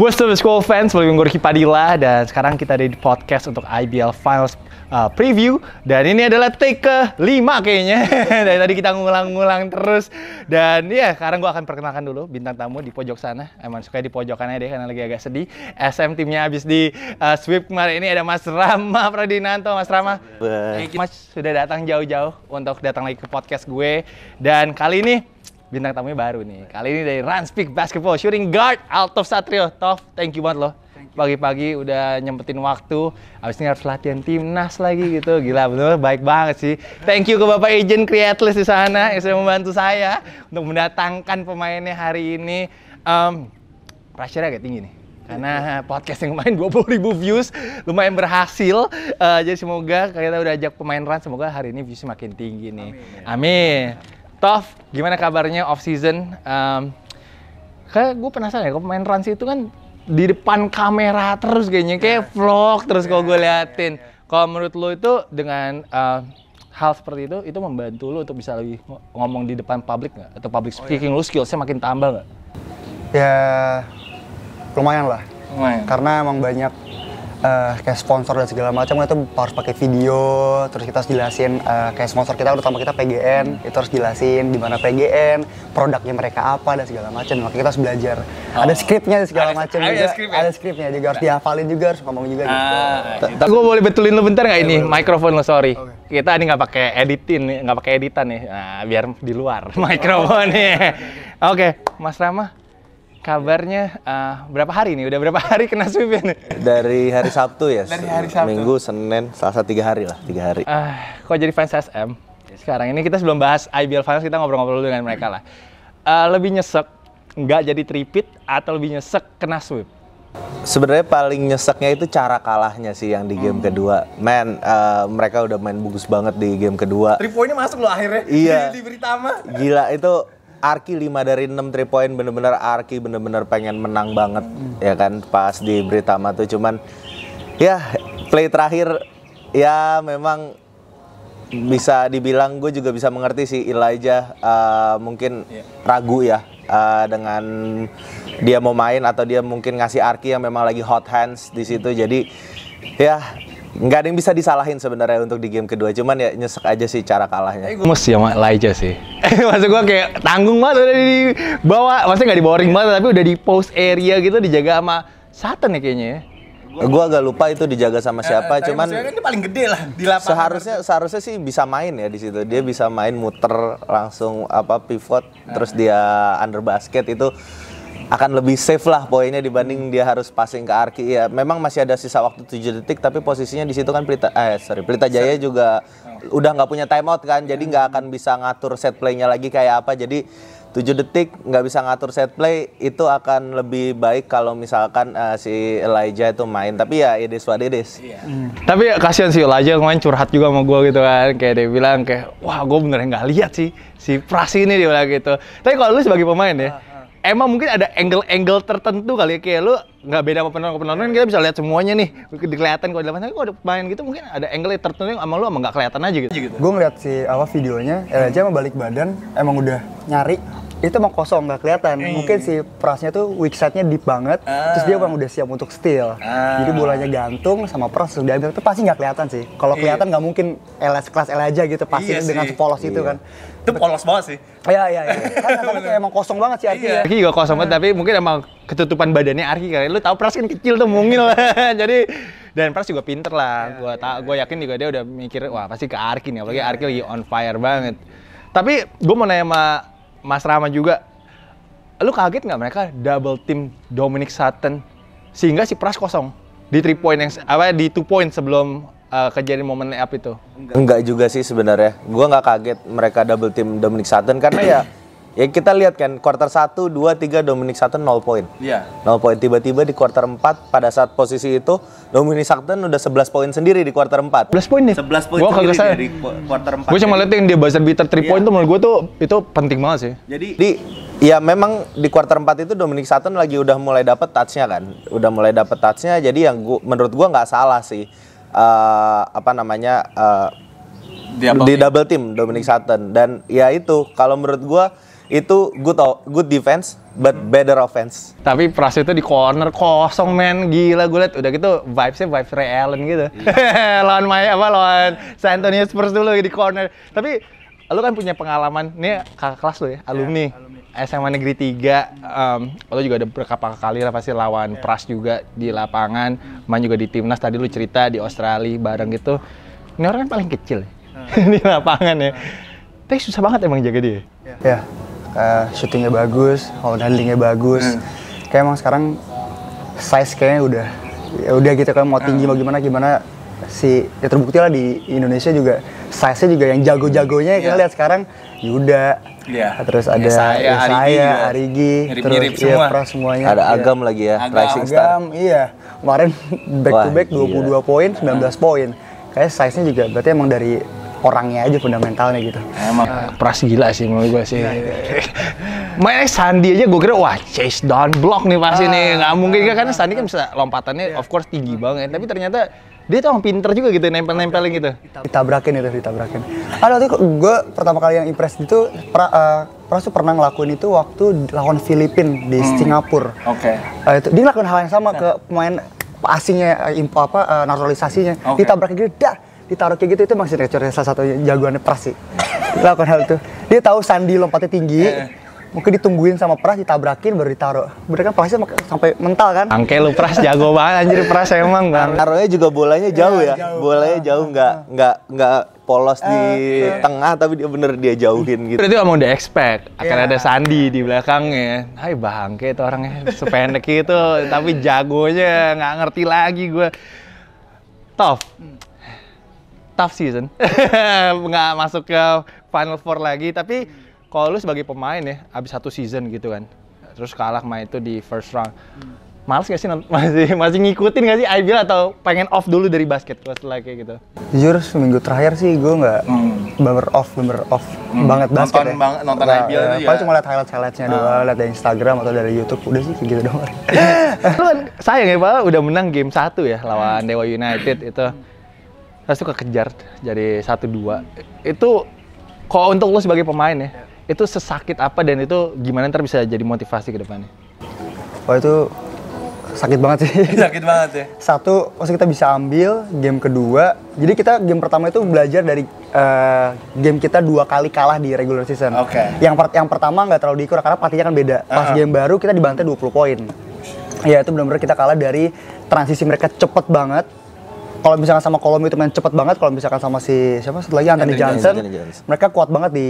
What's up school fans, balik gue Ricky Padilla dan sekarang kita ada di podcast untuk IBL Finals uh, preview dan ini adalah take ke 5 kayaknya dari tadi kita ngulang-ngulang terus dan ya yeah, sekarang gue akan perkenalkan dulu bintang tamu di pojok sana emang suka di pojokannya deh karena lagi agak sedih SM timnya habis di uh, sweep kemarin ini ada Mas Rama Pradinanto Mas Rama Mas sudah datang jauh-jauh untuk datang lagi ke podcast gue dan kali ini bintang tamunya baru nih. Kali ini dari Run Speak Basketball Shooting Guard Altof Satrio. Tof, thank you banget loh. Pagi-pagi udah nyempetin waktu, abis ini harus latihan timnas lagi gitu. Gila, bener baik banget sih. Thank you ke Bapak Agent Createless di sana yang sudah membantu saya untuk mendatangkan pemainnya hari ini. Um, pressure agak tinggi nih karena podcast yang kemarin 20 ribu views lumayan berhasil uh, jadi semoga kita udah ajak pemain run semoga hari ini views makin tinggi nih amin, ya. amin. amin. Tof, gimana kabarnya off season? Um, kayak gue penasaran ya, kok main Rans itu kan di depan kamera terus kayaknya kayak iya. vlog terus yeah, kalau gue iya, iya, liatin. Yeah, Kalau menurut lo itu dengan uh, hal seperti itu itu membantu lo untuk bisa lebih ngomong di depan publik nggak atau public speaking oh, iya. lo skillsnya makin tambah nggak? Ya lumayan lah. Lumayan. Karena emang banyak uh, kayak sponsor dan segala macam itu harus pakai video terus kita harus jelasin uh, kayak sponsor kita terutama kita PGN itu harus jelasin di mana PGN produknya mereka apa dan segala macam makanya kita harus belajar oh. ada skripnya dan segala macam juga ada, ya? skripnya juga harus dihafalin juga harus ngomong juga gitu. ah, gitu. Gitu. Gue boleh betulin lu bentar nggak ini iya, mikrofon lo sorry. Okay. Kita ini nggak pakai editing nggak pakai editan nih nah, biar di luar mikrofonnya. nih. Oke, Mas Rama kabarnya uh, berapa hari nih? Udah berapa hari kena sweep ya Dari hari Sabtu ya. Dari hari Sabtu. Minggu, Senin, Selasa tiga hari lah, tiga hari. Uh, kok jadi fans SM? Sekarang ini kita sebelum bahas IBL Finals kita ngobrol-ngobrol dengan mereka lah. Uh, lebih nyesek nggak jadi tripit atau lebih nyesek kena sweep? Sebenarnya paling nyeseknya itu cara kalahnya sih yang di game hmm. kedua. Man, uh, mereka udah main bagus banget di game kedua. Tripoinnya masuk loh akhirnya. Iya. Di, di mah. Gila itu Arki 5 dari 6 3 point bener-bener Arki bener-bener pengen menang banget hmm. ya kan pas di Britama tuh cuman ya play terakhir ya memang bisa dibilang gue juga bisa mengerti sih Elijah uh, mungkin yeah. ragu ya uh, dengan dia mau main atau dia mungkin ngasih Arki yang memang lagi hot hands di situ jadi ya nggak ada yang bisa disalahin sebenarnya untuk di game kedua cuman ya nyesek aja sih cara kalahnya mus ya sama aja sih maksud gua kayak tanggung banget udah dibawa bawah maksudnya nggak dibawa ring banget tapi udah di post area gitu dijaga sama Satan ya kayaknya ya Gua agak lupa itu dijaga sama eh, siapa, eh, cuman kan ini paling gede lah di lapangan. Seharusnya seharusnya sih bisa main ya di situ. Dia bisa main muter langsung apa pivot, nah. terus dia under basket itu akan lebih safe lah poinnya dibanding dia harus passing ke Arki ya memang masih ada sisa waktu 7 detik tapi posisinya di situ kan Pelita eh sorry Pelita Jaya juga udah nggak punya timeout kan jadi nggak akan bisa ngatur set playnya lagi kayak apa jadi 7 detik nggak bisa ngatur set play itu akan lebih baik kalau misalkan uh, si Elijah itu main tapi ya ini is what iya. hmm. tapi ya, kasihan si Elijah main curhat juga sama gue gitu kan kayak dia bilang kayak wah gue beneran nggak lihat sih si Pras ini dia bilang gitu tapi kalau lu sebagai pemain ya ah emang mungkin ada angle-angle tertentu kali ya kayak lu nggak beda sama penonton penonton kan kita bisa lihat semuanya nih kelihatan kalau dalam tapi ada main gitu mungkin ada angle tertentu yang sama lu emang nggak kelihatan aja gitu. Gue ngeliat si apa videonya, Elijah aja sama balik badan emang udah nyari itu emang kosong nggak kelihatan hmm. mungkin si perasnya tuh weak side-nya deep banget ah. terus dia ah. emang udah siap untuk steal ah. jadi bolanya gantung sama peras sudah diambil itu pasti nggak kelihatan sih kalau iya. kelihatan nggak mungkin LS kelas L aja gitu pasti iya dengan polos itu iya. kan itu polos banget sih iya iya iya kan kayak emang kosong banget sih Arki iya. Arki juga kosong banget tapi mungkin emang ketutupan badannya Arki kali lu tau Pras kan kecil tuh mungil jadi dan Pras juga pinter lah iya, gue tak gua yakin juga dia udah mikir wah pasti ke Arki nih apalagi Arki lagi on fire banget tapi gue mau nanya sama Mas Rama juga. Lu kaget nggak mereka double team Dominic Sutton sehingga si Pras kosong di three point yang apa di two point sebelum uh, kejadian momen layup itu? Enggak, Enggak juga sih sebenarnya. Gua nggak kaget mereka double team Dominic Sutton karena ya Ya kita lihat kan quarter 1, 2, 3 Dominic Sutton 0 poin. Iya. 0 poin tiba-tiba di quarter 4 pada saat posisi itu Dominic Sutton udah 11 poin sendiri di quarter 4. 11 poin nih. 11 poin sendiri sendiri saya, di quarter 4. Gue cuma lihat yang dia buzzer beater 3 yeah. point tuh menurut gue tuh itu penting banget sih. Jadi di ya memang di quarter 4 itu Dominic Sutton lagi udah mulai dapet touchnya kan. Udah mulai dapet touchnya jadi yang gua, menurut gua nggak salah sih. Uh, apa namanya uh, di double team Dominic Sutton dan ya itu kalau menurut gua itu good good defense but better offense. Tapi Pras itu di corner kosong men, gila gue liat udah gitu vibesnya vibes Ray Allen gitu. Yeah. lawan Maya apa lawan San Antonio Spurs dulu di corner. Tapi lo kan punya pengalaman, ini kakak kelas lu ya, iya, alumni. Yeah, alumni. SMA Negeri 3, um, lo juga ada berapa kali lah pasti lawan yeah. Pras juga di lapangan, main juga di timnas, tadi lu cerita di Australia bareng gitu. Ini orang kan paling kecil ya? Iya. di lapangan ya. Iya. Tapi susah banget emang jaga dia. Ya. Yeah uh, eh, shootingnya bagus, hold handlingnya bagus. Hmm. Kayak emang sekarang size kayaknya udah ya udah gitu kan mau hmm. tinggi mau gimana gimana si ya terbukti lah di Indonesia juga size-nya juga yang jago-jagonya hmm. kita lihat sekarang Yuda yeah. terus ada ya, saya ya, Arigi, Arigi terus iya, semua. ya Pras semuanya ada ya. Agam lagi ya Agam, Rising Star Agam iya kemarin back to back 22 iya. poin 19 poin kayak size-nya juga berarti emang dari orangnya aja fundamentalnya gitu. Emang uh, gila sih menurut gue sih. Iya, iya, iya. Main Sandi aja gue kira wah chase down block nih pasti ah, nih nggak mungkin kan karena Sandi kan bisa lompatannya yeah. of course tinggi banget tapi ternyata dia tuh orang pinter juga gitu nempel-nempelin gitu Kita ditabrakin itu ditabrakin ada tuh gue pertama kali yang impress itu pra, uh, Pras tuh pernah ngelakuin itu waktu lawan Filipin di hmm. Singapura oke okay. uh, eh, itu dia ngelakuin hal yang sama ke pemain asingnya uh, apa uh, naturalisasinya okay. ditabrakin gitu dah ditaruh kayak gitu itu masih Recornya salah satu jagoan Pras sih lakukan hal itu dia tahu Sandi lompatnya tinggi eh. mungkin ditungguin sama Pras ditabrakin baru ditaruh bener kan Prasnya sampai mental kan angke lu Pras jago banget anjir Pras emang bang taruhnya juga bolanya iya, jauh ya, ya. Jauh. bolanya ah, jauh ah, nggak ah. nggak nggak polos eh, di iya. tengah tapi dia bener dia jauhin gitu. Berarti mau di expect iya. akan yeah. ada Sandi di belakangnya. Hai bangke itu orangnya sependek itu tapi jagonya nggak ngerti lagi gue. Tof, tough season. Nggak masuk ke Final Four lagi, tapi hmm. kalau lu sebagai pemain ya, abis satu season gitu kan, terus kalah main itu di first round. Hmm. Males gak sih masih masih ngikutin gak sih IBL atau pengen off dulu dari basket kalau setelah kayak gitu? Jujur seminggu terakhir sih gue nggak hmm. bener off bener off hmm. banget basket nonton ya. Bang, nonton nah, IBL ya, ya, Paling cuma liat highlight highlightnya ah. doang, liat dari Instagram atau dari YouTube udah sih kayak gitu doang. Lu kan sayang ya pak, udah menang game satu ya lawan Dewa United itu terus itu kekejar jadi satu dua itu kalau untuk lo sebagai pemain ya itu sesakit apa dan itu gimana ntar bisa jadi motivasi ke depannya? oh, itu sakit banget sih. sakit banget ya. Satu, maksudnya kita bisa ambil game kedua. Jadi kita game pertama itu belajar dari uh, game kita dua kali kalah di regular season. Oke. Okay. Yang per yang pertama nggak terlalu diukur karena partinya kan beda. Pas uh -huh. game baru kita dibantai 20 poin. Ya itu benar-benar kita kalah dari transisi mereka cepet banget kalau misalkan sama Colomi itu main cepet banget, kalau misalkan sama si siapa satu lagi Anthony, Johnson, Johnson, Johnson, mereka kuat banget di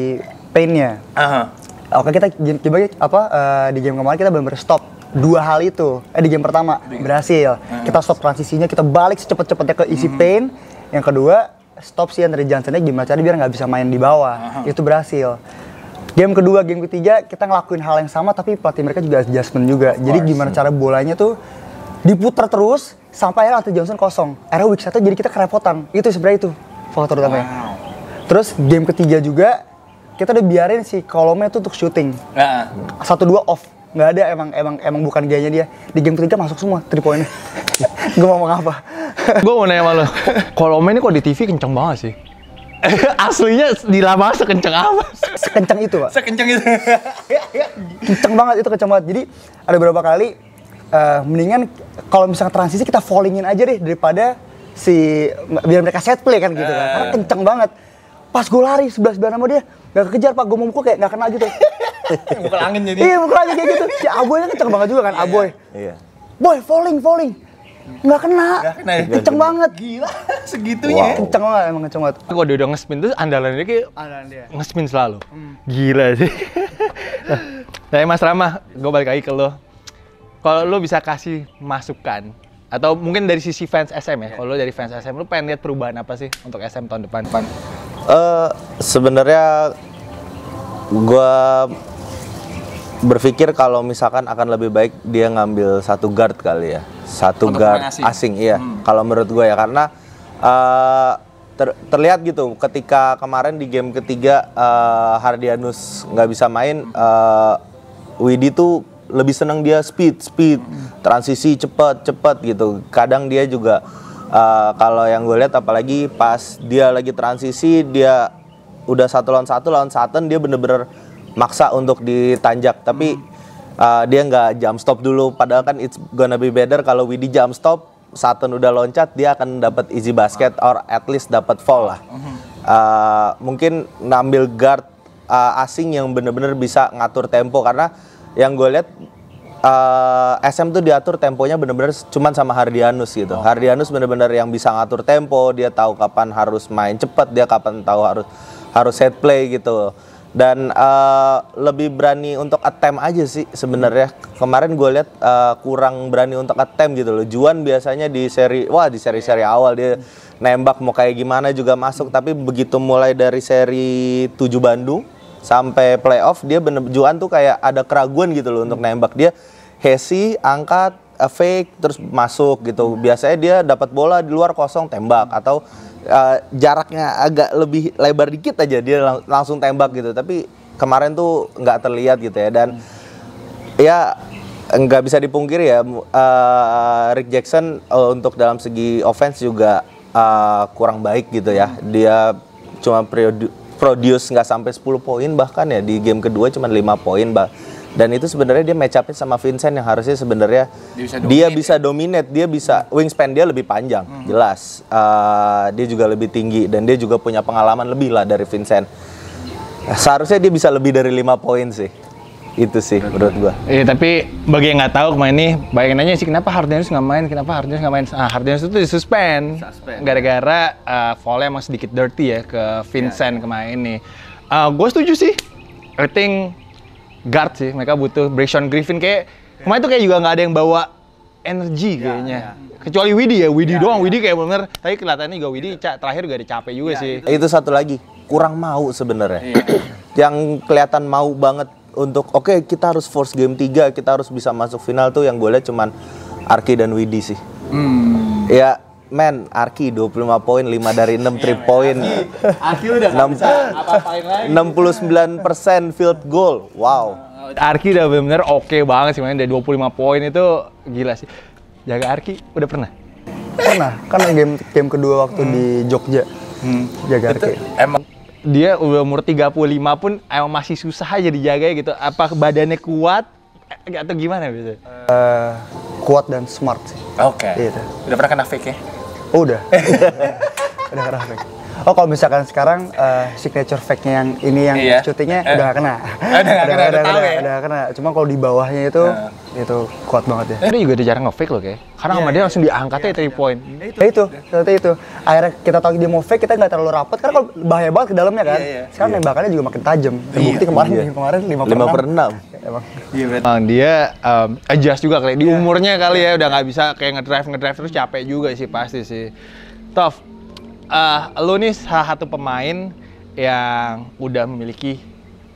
painnya. Uh-huh. Oke kita coba ya, apa uh, di game kemarin kita benar-benar stop dua hal itu. Eh di game pertama berhasil. Uh-huh. Kita stop transisinya, kita balik secepat-cepatnya ke isi uh-huh. Mhm. pain. Yang kedua stop si Anthony Johnsonnya gimana caranya biar nggak bisa main di bawah. Uh-huh. Itu berhasil. Game kedua, game ketiga kita ngelakuin hal yang sama tapi pelatih mereka juga adjustment juga. Jadi gimana cara bolanya tuh diputar terus sampai akhirnya Anthony Johnson kosong. era week satu jadi kita kerepotan. Itu sebenarnya itu faktor utamanya. Wow. Terus game ketiga juga kita udah biarin si kolomnya tuh untuk shooting. Nah. Satu dua off. Nggak ada emang emang emang bukan gayanya dia. Di game ketiga masuk semua three pointnya. gue mau ngomong apa? gue mau nanya malu. Kolomnya ini kok di TV kenceng banget sih. Aslinya di lama sekenceng apa? Sekenceng itu, Pak. Sekenceng itu. Iya, iya. kenceng banget itu kenceng banget. Jadi ada beberapa kali uh, mendingan kalau misalnya transisi kita fallingin aja deh daripada si biar mereka set play kan gitu kan. Karena eh. kenceng banget. Pas gue lari sebelah sebelah sama dia, nggak kejar pak, gue mau mukul kayak nggak kena gitu. mukul angin jadi. Iya mukul angin kayak gitu. Si Aboynya kan kenceng banget juga kan, iya, Aboy. Iya. Boy, falling, falling. Nggak kena. Nggak kena ya? Kenceng Gila. banget. Gila, segitunya wow. Kenceng banget, emang kenceng banget. Kalau udah ngespin tuh andalan dia kayak Andalan ngespin selalu. Hmm. Gila sih. nah, Mas Rama, gue balik lagi ke lo kalau lo bisa kasih masukan atau mungkin dari sisi fans SM ya, iya. kalau dari fans SM lo pengen lihat perubahan apa sih untuk SM tahun depan? depan? Uh, eh, sebenarnya gue berpikir kalau misalkan akan lebih baik dia ngambil satu guard kali ya, satu untuk guard asing. asing iya. Hmm. Kalau menurut gue ya karena uh, ter terlihat gitu ketika kemarin di game ketiga uh, Hardianus nggak bisa main uh, Widi tuh lebih senang dia speed speed transisi cepat cepat gitu kadang dia juga uh, kalau yang gue lihat apalagi pas dia lagi transisi dia udah satu lawan satu lawan satu dia bener-bener maksa untuk ditanjak tapi uh, dia nggak jam stop dulu padahal kan it's gonna be better kalau Widi jam stop Saturn udah loncat dia akan dapat easy basket or at least dapat fall lah uh, mungkin ngambil guard uh, asing yang bener-bener bisa ngatur tempo karena yang gue lihat uh, eh, SM tuh diatur temponya bener-bener cuman sama Hardianus gitu. Oh. Hardianus bener-bener yang bisa ngatur tempo, dia tahu kapan harus main cepat, dia kapan tahu harus harus set play gitu. Dan uh, lebih berani untuk attempt aja sih sebenarnya. Kemarin gue lihat uh, kurang berani untuk attempt gitu loh. Juan biasanya di seri wah di seri-seri awal dia nembak mau kayak gimana juga masuk, tapi begitu mulai dari seri 7 Bandung sampai playoff dia bener Juan tuh kayak ada keraguan gitu loh untuk hmm. nembak dia Hesi angkat eh, fake terus masuk gitu hmm. biasanya dia dapat bola di luar kosong tembak hmm. atau uh, jaraknya agak lebih lebar dikit aja dia lang langsung tembak gitu tapi kemarin tuh nggak terlihat gitu ya dan ya nggak bisa dipungkiri ya uh, Rick Jackson uh, untuk dalam segi offense juga uh, kurang baik gitu ya dia cuma periode produce nggak sampai 10 poin bahkan ya di game kedua cuma 5 poin bah dan itu sebenarnya dia match up sama Vincent yang harusnya sebenarnya dia bisa dominate, dia bisa, ya? dominate, dia bisa wingspan dia lebih panjang hmm. jelas uh, dia juga lebih tinggi dan dia juga punya pengalaman lebih lah dari Vincent seharusnya dia bisa lebih dari 5 poin sih itu sih menurut gua. Iya, tapi bagi yang nggak tahu kemarin ini, banyak nanya sih kenapa Hardenius nggak main, kenapa Hardenius nggak main. Ah, Hardenius itu disuspend. Gara-gara uh, ah, volley emang sedikit dirty ya ke Vincent yeah, kemarin ini. Uh, ah, gue setuju sih. I think guard sih, mereka butuh Brayson Griffin kayak ya. kemarin itu kayak juga nggak ada yang bawa energi yeah, kayaknya. Yeah kecuali Widi ya, Widi ya, doang, ya. Widi kayak bener. Tapi kelihatannya juga Widi ya. terakhir gak ada capek juga ya, sih. Itu. itu satu lagi kurang mau sebenarnya. Ya. Yang kelihatan mau banget untuk oke okay, kita harus force game 3 kita harus bisa masuk final tuh yang gue lihat cuman Arki dan Widi sih hmm. ya men Arki 25 poin 5 dari 6 3 yeah, poin Arki udah 6, bisa apa-apain lagi 69% field goal wow Arki udah bener-bener oke okay banget sih main dari 25 poin itu gila sih jaga Arki udah pernah pernah karena game game kedua waktu hmm. di Jogja hmm. jaga Arki emang dia udah umur 35 pun emang masih susah aja dijaga gitu. Apa badannya kuat eh, atau gimana biasanya? Uh, kuat dan smart sih. Oke. Okay. Iya, gitu. Udah pernah kena fake ya? Oh, udah. udah, udah kena fake oh kalau misalkan sekarang uh, signature fake-nya yang ini yang iya. cutinya eh. udah gak kena. Udah gak kena, udah, udah, kena. Cuma kalau di bawahnya itu nah. itu kuat banget ya. Dia juga udah jarang nge-fake loh, kayak. Karena yeah, sama iya, dia iya. langsung diangkatnya yeah, iya, 3 point. Ya itu, ya itu, itu. Akhirnya kita tahu dia mau fake, kita nggak terlalu rapet karena kalau bahaya banget ke dalamnya kan. Sekarang tembakannya juga makin tajam. Terbukti kemarin kemarin 5 per 6. Emang. Iya, emang dia um, adjust juga kali di umurnya kali ya udah nggak bisa kayak ngedrive ngedrive terus capek juga sih pasti sih. Tough, uh, lo nih salah satu pemain yang udah memiliki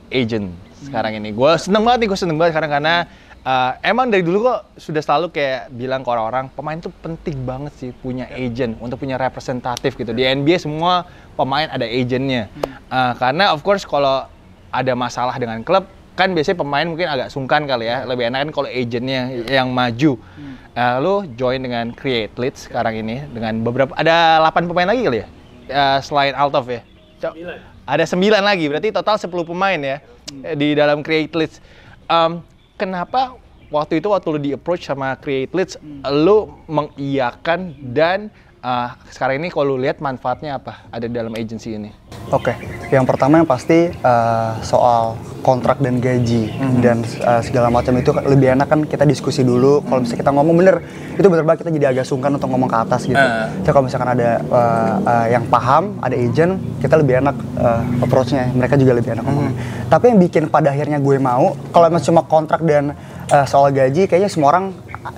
agent sekarang hmm. ini. Gue seneng banget nih, gue seneng banget sekarang karena uh, emang dari dulu kok sudah selalu kayak bilang ke orang-orang pemain tuh penting banget sih punya ya. agent untuk punya representatif gitu. Di NBA ya. semua pemain ada agentnya. Uh, karena of course kalau ada masalah dengan klub kan biasanya pemain mungkin agak sungkan kali ya, ya lebih enak kan kalau agentnya yang maju hmm. uh, eh, lo join dengan create leads sekarang ini dengan beberapa ada 8 pemain lagi kali ya uh, selain Altov ya Co 9. ada 9 lagi berarti total 10 pemain ya hmm. di dalam create leads um, kenapa waktu itu waktu lo di approach sama create leads hmm. lo mengiyakan dan uh, sekarang ini kalau lu lihat manfaatnya apa ada di dalam agensi ini? Oke, okay. yang pertama yang pasti uh, soal kontrak dan gaji mm-hmm. dan uh, segala macam itu lebih enak kan kita diskusi dulu. Kalau misalnya kita ngomong bener, itu bener banget kita jadi agak sungkan untuk ngomong ke atas gitu. Uh. kalau misalkan ada uh, uh, yang paham, ada agent, kita lebih enak uh, approach Mereka juga lebih enak mhm. ngomongnya. Mm-hmm. Tapi yang bikin pada akhirnya gue mau, kalau cuma kontrak dan uh, soal gaji, kayaknya semua orang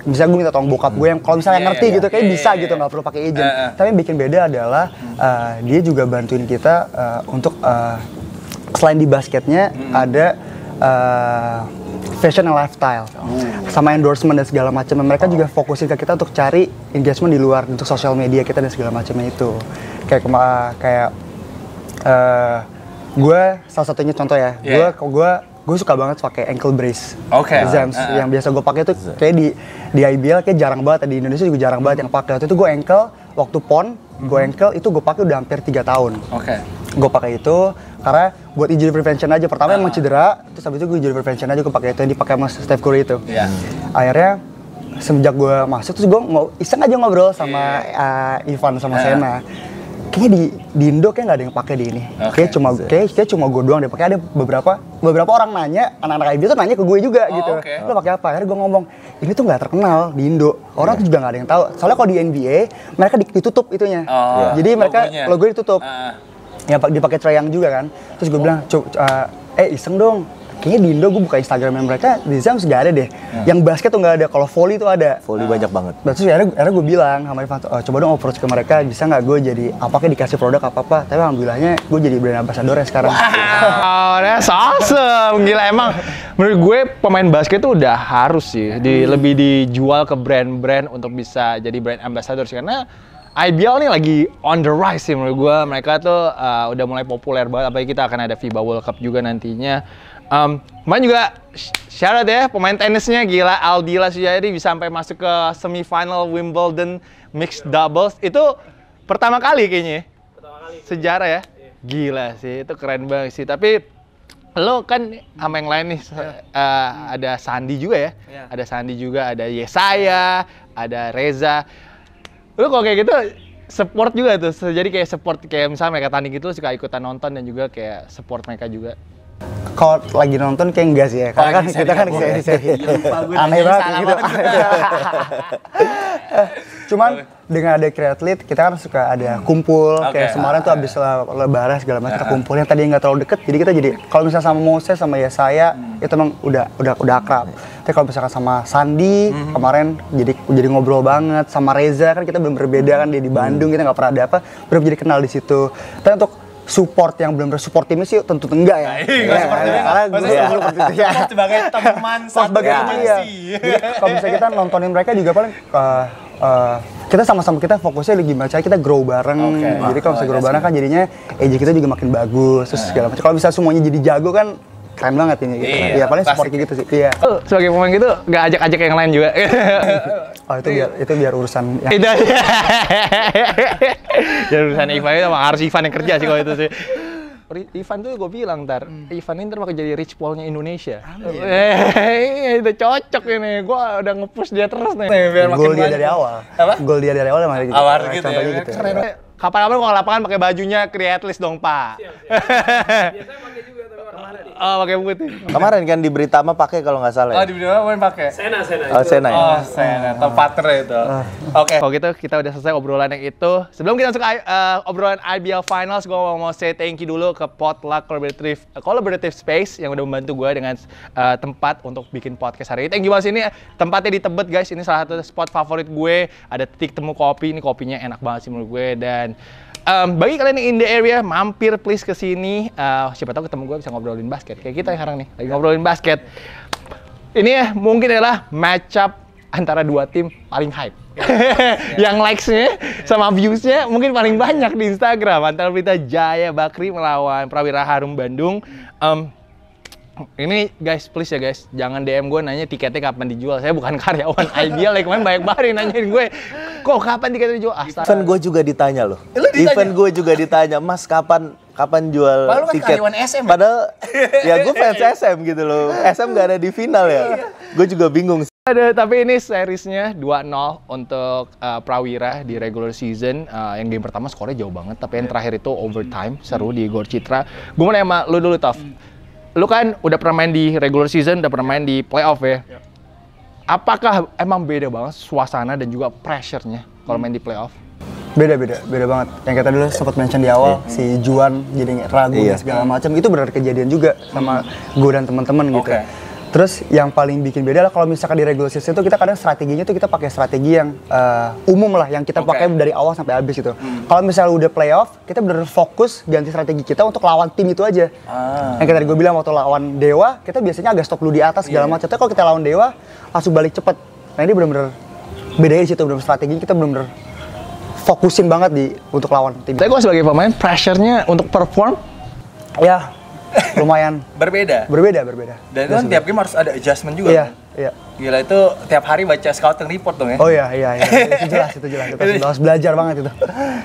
bisa gue minta tolong bokap gue yang kalau misalnya yeah, ngerti yeah, gitu kayak yeah, bisa yeah, gitu iya. nggak perlu pakai izin. Uh, uh. Tapi yang bikin beda adalah uh, dia juga bantuin kita uh, untuk uh, selain di basketnya mm. ada uh, fashion and lifestyle oh. sama endorsement dan segala macam mereka oh. juga fokusin ke kita untuk cari engagement di luar untuk sosial media kita dan segala macamnya itu kayak kema kayak uh, gue salah satunya contoh ya yeah. gue gue gue suka banget pakai ankle brace. Oke. Okay. Zams uh, ah, uh, ah. yang biasa gue pakai tuh kayak di di IBL kayak jarang banget di Indonesia juga jarang banget yang pakai. Waktu itu gue ankle waktu pon gue mhm. ankle itu gue pakai udah hampir tiga tahun. Oke. Okay. Gue pakai itu karena buat injury prevention aja. Pertama uh. emang ah. cedera, terus habis itu gue injury prevention aja gue pakai itu yang dipakai sama Steph Curry itu. Iya. Yeah. Akhirnya semenjak gue masuk terus gue iseng aja ngobrol sama yeah. Iya. uh, Ivan sama yeah. Sena kayak di di Indo kayak nggak ada yang pakai di ini. Okay, kayak cuma kayak, kayak cuma gue doang deh pakai ada beberapa beberapa orang nanya anak-anak IB tuh nanya ke gue juga oh, gitu. Okay. Lo pakai apa? Akhirnya gue ngomong ini tuh nggak terkenal di Indo. Orang yeah. tuh juga nggak ada yang tahu. Soalnya kalau di NBA mereka ditutup itunya. Oh, iya. Jadi mereka logo ditutup. Uh. Ya dipakai trayang juga kan. Terus gue oh. bilang, uh, eh iseng dong kayaknya di Indo gue buka Instagramnya mereka di Zams gak ada deh hmm. yang basket tuh gak ada kalau volley tuh ada volley nah. banyak banget nah, terus akhirnya, akhirnya gue bilang sama Ivan oh, eh, coba dong approach ke mereka bisa gak gue jadi apakah dikasih produk apa apa tapi alhamdulillahnya gue jadi brand ambassador ya sekarang wow that's awesome gila emang menurut gue pemain basket tuh udah harus sih di hmm. lebih dijual ke brand-brand untuk bisa jadi brand ambassador sih karena IBL nih lagi on the rise sih menurut gue. Mereka tuh uh, udah mulai populer banget. Apalagi kita akan ada FIBA World Cup juga nantinya. Um, main juga syarat ya pemain tenisnya gila Aldila Sujadi bisa sampai masuk ke semifinal Wimbledon mixed doubles itu pertama kali kayaknya. Ya? Pertama kali. Sejarah ya. Iya. Gila sih itu keren banget sih. Tapi lo kan sama yang lain nih yeah. Iya. uh, ada Sandi juga ya. Yeah. Ada Sandi juga, ada Yesaya, ada Reza. Lo kok kayak gitu support juga tuh. Jadi kayak support kayak misalnya mereka tanding gitu lo suka ikutan nonton dan juga kayak support mereka juga kalau lagi nonton kayak enggak sih ya karena kan kita kan seri seri iya, aneh banget gitu cuman dengan ada kreatif, kita kan suka ada hmm. kumpul okay, kayak kemarin tuh ah, abis ah. lebaran segala macam kita ah, kumpul yang tadi nggak terlalu deket jadi kita jadi kalau misalnya sama Moses sama ya saya hmm. itu emang udah udah udah akrab hmm. tapi kalau misalkan sama Sandi hmm. kemarin jadi jadi ngobrol banget sama Reza kan kita belum berbeda hmm. kan dia di Bandung kita nggak pernah ada apa belum jadi kenal di situ tapi untuk support yang belum support timnya sih tentu enggak ya. Enggak gue ya. ya. sebagai iya. teman sebagai teman sih. Iya. Kalau misalnya kita nontonin mereka juga paling uh, uh, kita sama-sama kita fokusnya lagi gimana kita grow bareng. Okay. Jadi kalau bisa grow iya bareng kan jadinya EJ kita juga makin bagus terus segala macam. Kalau bisa semuanya jadi jago kan keren banget ini gitu. Iya, ya, paling support gitu sih. Iya. Oh, sebagai pemain gitu nggak ajak-ajak yang lain juga. oh, itu biar itu biar urusan yang Itu. biar urusan Ivan itu emang harus Ivan yang kerja sih kalau itu sih. Ivan tuh gue bilang ntar, hmm. Ivan ini ntar bakal jadi rich Paul-nya Indonesia. Amin. Eh, iya, itu cocok ini. Gue udah ngepush dia terus nih. nih Gol dia dari awal. Apa? Gol dia dari awal emang gitu. Awal gitu, Contohnya ya. gitu. Keren. Kapan-kapan kalau lapangan pakai bajunya list dong, Pak. Biasanya pakai juga. Ah, pakai putih. Ya? Kemarin kan di berita mah pakai kalau nggak salah. Ya? Oh, di berita mah pakai. Sena, Sena. Oh, Sena. Ya? Oh, Sena. Top partner ya itu. Ah. Oke. Okay. Kalau gitu kita udah selesai obrolan yang itu. Sebelum kita masuk uh, obrolan IBL Finals, gue mau, mau say thank you dulu ke Potluck Collaborative eh, Collaborative Space yang udah membantu gue dengan uh, tempat untuk bikin podcast hari ini. Thank you banget ini tempatnya di Tebet guys. Ini salah satu spot favorit gue. Ada titik temu kopi. Ini kopinya enak banget sih menurut gue dan um, bagi kalian yang in the area mampir please ke sini uh, siapa tahu ketemu gue bisa ngobrolin basket kayak kita sekarang nih lagi ngobrolin basket ini ya mungkin adalah matchup antara dua tim paling hype yang likes-nya sama views-nya mungkin paling banyak di Instagram antara berita Jaya Bakri melawan Prawira Harum Bandung um, ini guys please ya guys jangan DM gue nanya tiketnya kapan dijual saya bukan karyawan ideal like ya, kemarin banyak banget nanyain gue kok kapan tiketnya dijual Astaga. event gue juga ditanya loh eh, Lu ditanya? event gue juga ditanya mas kapan kapan jual Padahal kan tiket karyawan SM, ya? padahal ya gue fans iya. SM gitu loh SM gak ada di final ya iya. gue juga bingung ada tapi ini seriesnya 2-0 untuk uh, Prawira di regular season uh, yang game pertama skornya jauh banget tapi yang terakhir itu overtime seru di Gor Citra gue mau nanya lu dulu Tov hmm lu kan udah pernah main di regular season, udah pernah main di playoff ya. ya. Apakah emang beda banget suasana dan juga pressure-nya kalau main di playoff? beda beda beda banget yang kita dulu sempat mention di awal iya. si Juan jadi ragu dan iya. segala macam itu benar kejadian juga sama hmm. gue dan teman-teman gitu ya. okay. Terus yang paling bikin beda adalah kalau misalkan di regular season itu kita kadang strateginya tuh kita pakai strategi yang uh, umum lah yang kita okay. pakai dari awal sampai habis gitu. Hmm. Kalau misalnya udah playoff, kita bener fokus ganti strategi kita untuk lawan tim itu aja. Ah. Yang tadi gue bilang waktu lawan Dewa, kita biasanya agak stop dulu di atas segala yeah. macam. Tapi kalau kita lawan Dewa, langsung balik cepet. Nah ini bener-bener beda di situ, bener, -bener strategi kita bener-bener fokusin banget di untuk lawan tim. Tapi gue sebagai pemain, pressure-nya untuk perform ya lumayan berbeda berbeda berbeda dan itu kan tiap game harus ada adjustment juga iya kan? iya Gila itu tiap hari baca scouting report dong ya? Oh iya iya, iya. itu jelas itu jelas itu harus belajar banget itu.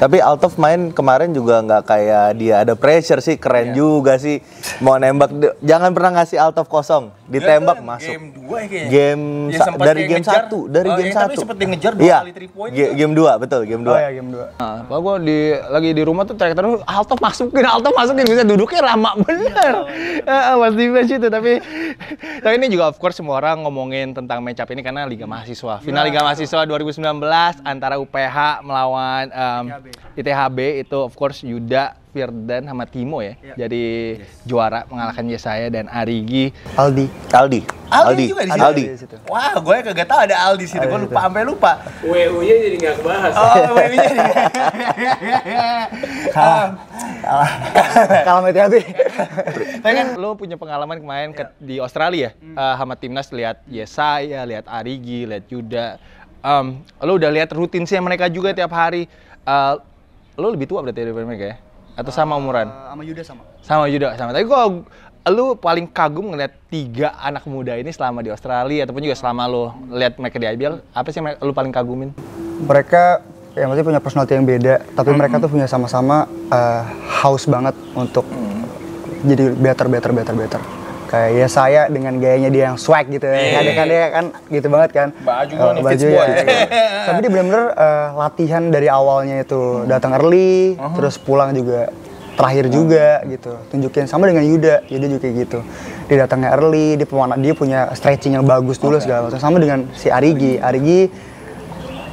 Tapi Altov main kemarin juga nggak kayak dia ada pressure sih keren iya. juga sih mau nembak jangan pernah ngasih Altov kosong ditembak ya, masuk. Game 2 ya kayaknya. Game ya, dari game ngejar. 1 dari oh, game ya, 1. Tapi sempat ngejar iya. dua iya. kali 3 point. Ge game 2 betul game 2. Oh iya game 2. Nah, kalau gua di lagi di rumah tuh track terus Altov masukin Altov masukin bisa duduknya lama bener. Iya, iya. Heeh, ah, pasti itu tapi tapi ini juga of course semua orang ngomongin tentang matchup ini karena Liga hmm. Mahasiswa. Final Liga Mahasiswa 2019 antara UPH melawan um, ITHB itu of course Yuda, Firdan sama Timo ya. Iya. Jadi yes. juara mengalahkan Yesaya dan Arigi. Aldi. Aldi. Aldi, Aldi juga di situ. Aldi. Iya, Wah, wow, gue kagak tahu ada Aldi sih. Gue lupa sampai lupa. WU-nya jadi nggak kebahas. Oh, WU-nya. kalah kalah mati hati tapi kan lo punya pengalaman kemarin ke, iya. di Australia ya? hmm. uh, sama timnas lihat Yesaya lihat Arigi lihat Yuda um, lo udah lihat rutin sih mereka juga iya. tiap hari uh, eh, lo lebih tua berarti dari mereka ya atau eh, sama umuran sama Yuda sama sama Yuda sama tapi kok lu paling kagum ngeliat tiga anak muda ini selama di Australia ataupun juga selama lu lihat mereka di IBL apa sih yang lu paling kagumin mereka yang maksudnya punya personality yang beda tapi mm -hmm. mereka tuh punya sama-sama uh, eh, haus banget untuk mm. jadi better better better better kayak ya saya dengan gayanya dia yang swag gitu ya kadang kan dia kan gitu banget kan baju uh, eh, nih, baju ya gitu. gitu. tapi dia benar-benar uh, eh, latihan dari awalnya itu mm. datang early uh -huh. terus pulang juga terakhir hmm. juga gitu tunjukin sama dengan Yuda Yuda juga kayak gitu dia datangnya early dia dia punya stretching yang bagus dulu okay. segala macam sama dengan si Arigi Arigi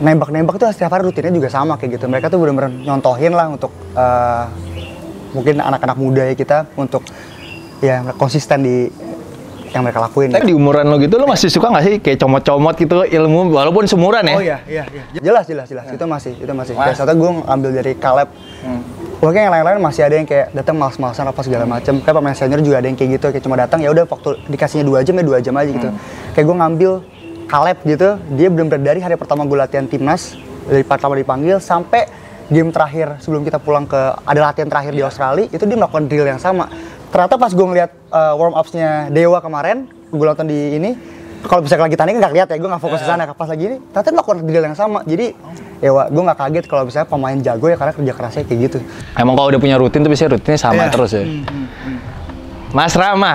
nembak-nembak tuh setiap hari rutinnya juga sama kayak gitu. Mereka tuh bener-bener nyontohin lah untuk uh, mungkin anak-anak muda ya kita untuk ya konsisten di yang mereka lakuin. Tapi di umuran lo gitu lo masih suka nggak sih kayak comot-comot gitu ilmu walaupun semuran ya? Oh iya iya iya. Jelas jelas jelas. Ya. Itu masih itu masih. Mas. gue ngambil dari Caleb. Hmm. Oke yang lain-lain masih ada yang kayak datang malas-malasan apa segala macam. Kayak pemain senior juga ada yang kayak gitu kayak cuma datang ya udah waktu dikasihnya dua jam ya dua jam aja gitu. Hmm. Kayak gue ngambil Kaleb gitu dia belum benar dari hari pertama gue latihan timnas dari pertama dipanggil sampai game terakhir sebelum kita pulang ke ada latihan terakhir di iya. Australia itu dia melakukan drill yang sama ternyata pas gue ngeliat uh, eh, warm upsnya Dewa kemarin gue nonton di ini kalau bisa lagi tanding nggak lihat ya gue nggak fokus yeah. ke iya. sana pas lagi ini ternyata melakukan drill yang sama jadi Dewa ya, gue nggak kaget kalau bisa pemain jago ya karena kerja kerasnya kayak gitu emang kalau udah punya rutin tuh bisa rutinnya sama yeah. terus ya mm -hmm. Mas Rama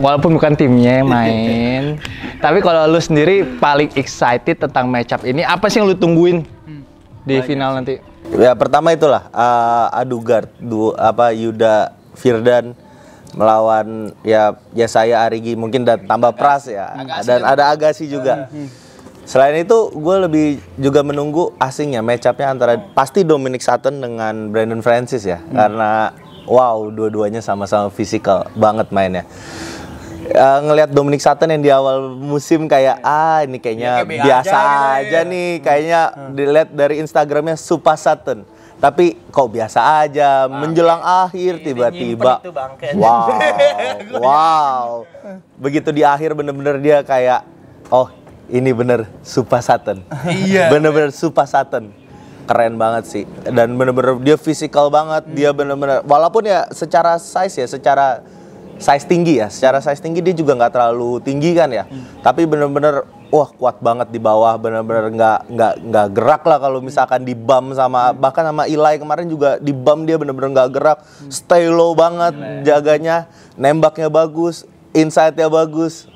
walaupun bukan timnya yang main. tapi kalau lu sendiri paling excited tentang matchup ini apa sih yang lu tungguin hmm. di Baik. final nanti? Ya pertama itulah uh, adu guard du, apa Yuda Firdan melawan ya ya saya Arigi mungkin dan tambah Pras ya, ya. Agassi dan ada agasi juga. Selain itu gue lebih juga menunggu asingnya matchupnya antara pasti Dominic Sutton dengan Brandon Francis ya hmm. karena wow dua-duanya sama-sama fisikal banget mainnya uh, ngelihat Dominic Sutton yang di awal musim kayak iya. ah ini kayaknya ya, biasa aja, gitu aja ya. nih kayaknya hmm. hmm. dilihat dari Instagramnya Supa Sutton tapi kok biasa aja Bang, menjelang akhir tiba-tiba wow wow begitu di akhir bener-bener dia kayak oh ini bener Supa Sutton iya bener-bener Supa Sutton keren banget sih dan bener-bener dia fisikal banget hmm. dia bener-bener walaupun ya secara size ya secara size tinggi ya. Secara size tinggi dia juga nggak terlalu tinggi kan ya. Hmm. Tapi bener-bener wah kuat banget di bawah bener-bener nggak -bener nggak nggak gerak lah kalau misalkan di bam sama hmm. bahkan sama Ilai kemarin juga di bam dia bener-bener nggak -bener gerak hmm. stay low banget ya. jaganya nembaknya bagus insightnya bagus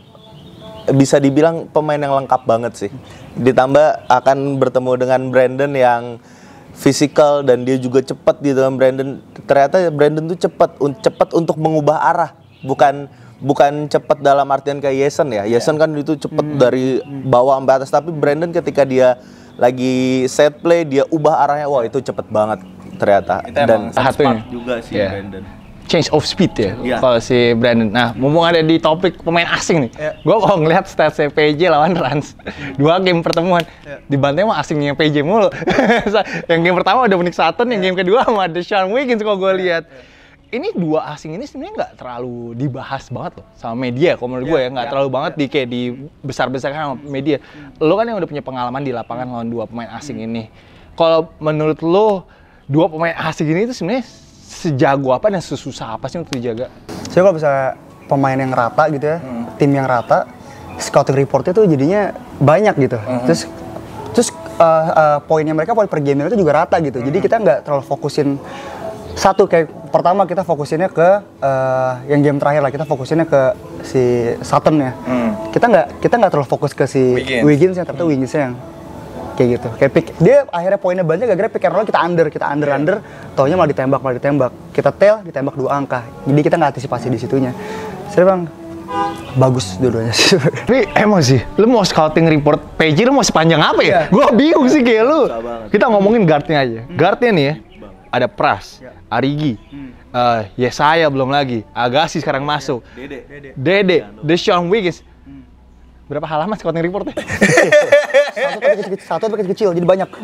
bisa dibilang pemain yang lengkap banget sih ditambah akan bertemu dengan Brandon yang fisikal dan dia juga cepat di dalam Brandon ternyata Brandon tuh cepat cepat untuk mengubah arah bukan bukan cepat dalam artian kayak Yesen ya. Yason yeah. kan itu cepat mm dari bawah sampai atas tapi Brandon ketika dia lagi set play dia ubah arahnya wah itu cepat banget ternyata itu dan satunya juga sih yeah. Brandon change of speed ya yeah. kalau si Brandon. Nah, mumpung ada di topik pemain asing nih. Yeah. Gue kalau ngeliat stats PJ lawan Rans, hmm. dua game pertemuan yeah. dibantai mah asingnya PJ mulu. yang game pertama udah Nick Sutton, yang iya. game kedua sama Deshaun Wiggins kalau gue iya. lihat. Yeah ini dua asing ini sebenarnya nggak terlalu dibahas banget loh sama media ya, kalau menurut yeah, gue iya, ya nggak yeah, terlalu yeah. banget iya. di kayak di besar besarkan sama media hmm. lo kan yang udah punya pengalaman di lapangan lawan dua pemain asing hmm. ini kalau menurut lo dua pemain asing ini itu sebenarnya sejago apa dan sesusah apa sih untuk dijaga? Saya kalau bisa pemain yang rata gitu ya, hmm. tim yang rata, scouting reportnya tuh jadinya banyak gitu. Hmm. Terus terus uh, uh, poinnya mereka poin per game itu juga rata gitu. Hmm. Jadi kita nggak terlalu fokusin satu kayak pertama kita fokusinnya ke uh, yang game terakhir lah kita fokusinnya ke si Saturn ya hmm. kita nggak kita nggak terlalu fokus ke si Wiggins, Wiggins ya, tapi ternyata hmm. Wiggins yang kayak gitu kayak pick dia akhirnya poinnya banyak gara-gara pick and roll kita under kita under yeah. under taunya malah ditembak malah ditembak kita tail ditembak dua angka jadi kita nggak antisipasi di hmm. situnya saya bang bagus dua-duanya sih tapi emang sih lu mau scouting report PG lu mau sepanjang apa ya yeah. gua bingung sih kayak lu kita ngomongin guardnya aja hmm. guardnya nih ya ada Pras, ya. Arigi, hmm. uh, Yesaya belum lagi, Agassi sekarang iya, masuk, Dede, Dede, Dede. Dede. Iya, Deshaun Wiggins. Hmm. Berapa halaman scouting reportnya? satu tapi kecil, satu tapi kecil, jadi banyak.